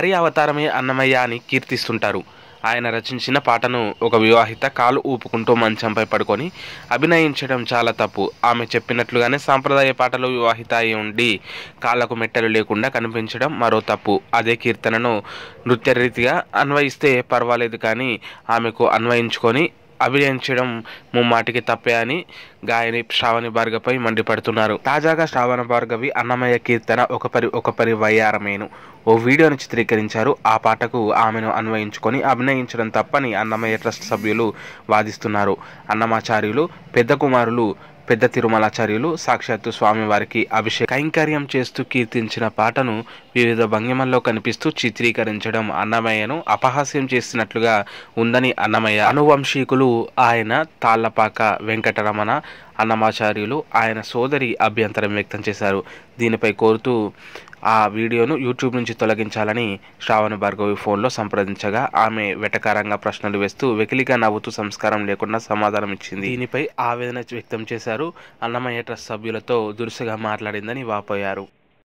హరి అవతారమే అన్నమయ్య అని కీర్తిస్తుంటారు ఆయన రచించిన పాటను ఒక వివాహిత కాలు ఊపుకుంటూ మంచంపై పడుకొని అభినయించడం చాలా తప్పు ఆమె చెప్పినట్లుగానే సాంప్రదాయ పాటలు వివాహిత అయి ఉండి కాళ్ళకు మెట్టలు లేకుండా కనిపించడం మరో తప్పు అదే కీర్తనను నృత్యరీతిగా అన్వయిస్తే పర్వాలేదు కానీ ఆమెకు అన్వయించుకొని అభినయించడం ముమ్మాటికి తప్పే అని గాయని శ్రావణి భార్గపై మండిపడుతున్నారు తాజాగా శ్రావణ భార్గవి అన్నమయ్య కీర్తన ఒక పరి ఒక పరి వయ్యారమేను ఓ వీడియోను చిత్రీకరించారు ఆ పాటకు ఆమెను అన్వయించుకొని అభినయించడం తప్పని అన్నమయ్య ట్రస్ట్ సభ్యులు వాదిస్తున్నారు అన్నమాచార్యులు పెద్ద కుమారులు పెద్ద తిరుమలాచార్యులు సాక్షాత్తు స్వామివారికి అభిషేక కైంకర్యం చేస్తూ కీర్తించిన పాటను వివిధ భంగిమల్లో కనిపిస్తూ చిత్రీకరించడం అన్నమయ్యను అపహాస్యం చేసినట్లుగా ఉందని అన్నమయ్య అనువంశీకులు ఆయన తాళ్లపాక వెంకటరమణ అన్నమాచార్యులు ఆయన సోదరి అభ్యంతరం వ్యక్తం చేశారు దీనిపై కోరుతూ ఆ వీడియోను యూట్యూబ్ నుంచి తొలగించాలని శ్రావణ భార్గవి ఫోన్లో సంప్రదించగా ఆమె వెటకారంగా ప్రశ్నలు వేస్తూ వెకిలిగా నవ్వుతూ సంస్కారం లేకుండా సమాధానం ఇచ్చింది దీనిపై ఆవేదన వ్యక్తం చేశారు అన్నమయ్య ట్రస్ట్ సభ్యులతో దురుసుగా మాట్లాడిందని వాపోయారు